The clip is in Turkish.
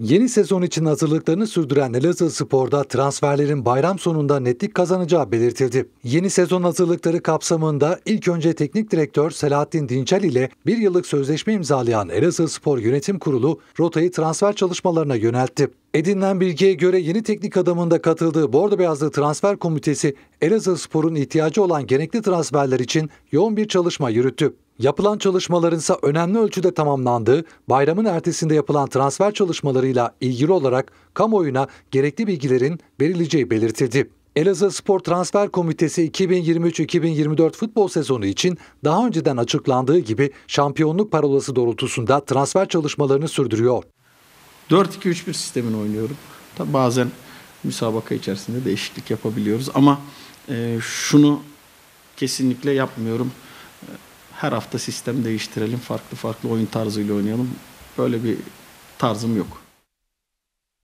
Yeni sezon için hazırlıklarını sürdüren Elazığ Spor'da transferlerin bayram sonunda netlik kazanacağı belirtildi. Yeni sezon hazırlıkları kapsamında ilk önce teknik direktör Selahattin Dinçel ile bir yıllık sözleşme imzalayan Elazığ Spor Yönetim Kurulu rotayı transfer çalışmalarına yöneltti. Edinilen bilgiye göre yeni teknik adamında katıldığı Bordo Beyazlı Transfer Komitesi Elazığ Spor'un ihtiyacı olan gerekli transferler için yoğun bir çalışma yürüttü. Yapılan çalışmalarınsa önemli ölçüde tamamlandığı, bayramın ertesinde yapılan transfer çalışmalarıyla ilgili olarak kamuoyuna gerekli bilgilerin verileceği belirtildi. Elazığ Spor Transfer Komitesi 2023-2024 futbol sezonu için daha önceden açıklandığı gibi şampiyonluk parolası doğrultusunda transfer çalışmalarını sürdürüyor. 4-2-3-1 sistemin oynuyorum. Tabii bazen müsabaka içerisinde değişiklik yapabiliyoruz ama e, şunu kesinlikle yapmıyorum her hafta sistem değiştirelim, farklı farklı oyun tarzıyla oynayalım. Böyle bir tarzım yok.